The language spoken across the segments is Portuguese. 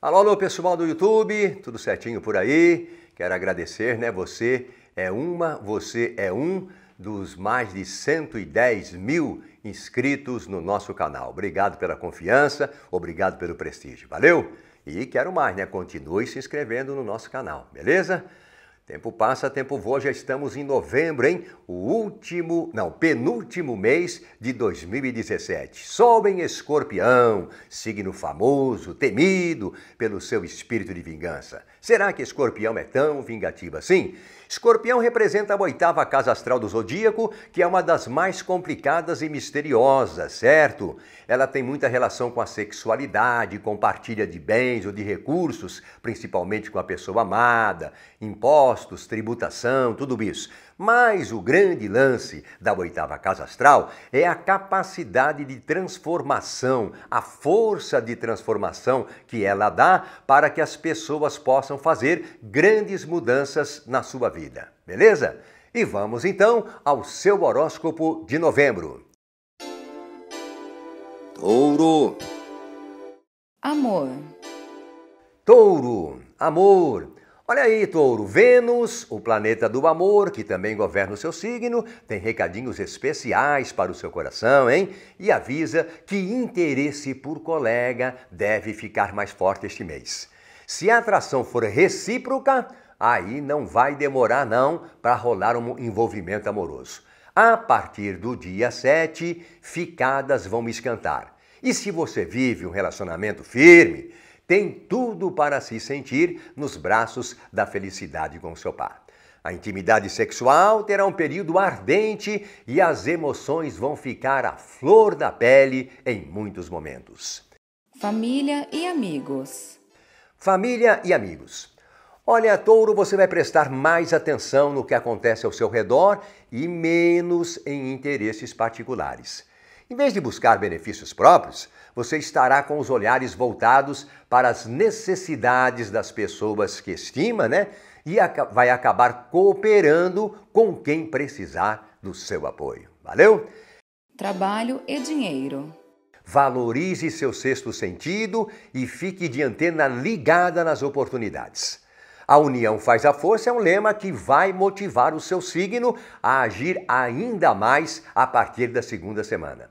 Alô, alô pessoal do YouTube, tudo certinho por aí? Quero agradecer, né? Você é uma, você é um dos mais de 110 mil inscritos no nosso canal. Obrigado pela confiança, obrigado pelo prestígio, valeu? E quero mais, né? Continue se inscrevendo no nosso canal, beleza? Tempo passa, tempo voa, já estamos em novembro, hein? O último, não, penúltimo mês de 2017. Sol em Escorpião, signo famoso, temido pelo seu espírito de vingança. Será que Escorpião é tão vingativo assim? Escorpião representa a oitava casa astral do zodíaco, que é uma das mais complicadas e misteriosas, certo? Ela tem muita relação com a sexualidade, compartilha de bens ou de recursos, principalmente com a pessoa amada, impostos impostos, tributação, tudo isso. Mas o grande lance da oitava casa astral é a capacidade de transformação, a força de transformação que ela dá para que as pessoas possam fazer grandes mudanças na sua vida. Beleza? E vamos então ao seu horóscopo de novembro. Touro. Amor. Touro, amor. Olha aí, touro, Vênus, o planeta do amor, que também governa o seu signo, tem recadinhos especiais para o seu coração, hein? E avisa que interesse por colega deve ficar mais forte este mês. Se a atração for recíproca, aí não vai demorar não para rolar um envolvimento amoroso. A partir do dia 7, ficadas vão escantar. E se você vive um relacionamento firme, tem tudo para se sentir nos braços da felicidade com seu par. A intimidade sexual terá um período ardente e as emoções vão ficar à flor da pele em muitos momentos. Família e amigos. Família e amigos. Olha, touro, você vai prestar mais atenção no que acontece ao seu redor e menos em interesses particulares. Em vez de buscar benefícios próprios, você estará com os olhares voltados para as necessidades das pessoas que estima, né? E vai acabar cooperando com quem precisar do seu apoio. Valeu? Trabalho e dinheiro. Valorize seu sexto sentido e fique de antena ligada nas oportunidades. A união faz a força é um lema que vai motivar o seu signo a agir ainda mais a partir da segunda semana.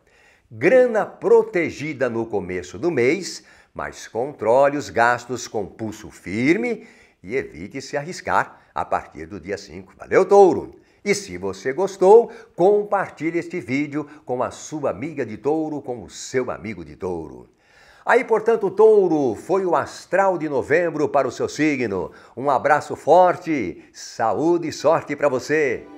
Grana protegida no começo do mês, mas controle os gastos com pulso firme e evite se arriscar a partir do dia 5. Valeu, Touro! E se você gostou, compartilhe este vídeo com a sua amiga de touro, com o seu amigo de touro. Aí, portanto, touro, foi o astral de novembro para o seu signo. Um abraço forte, saúde e sorte para você!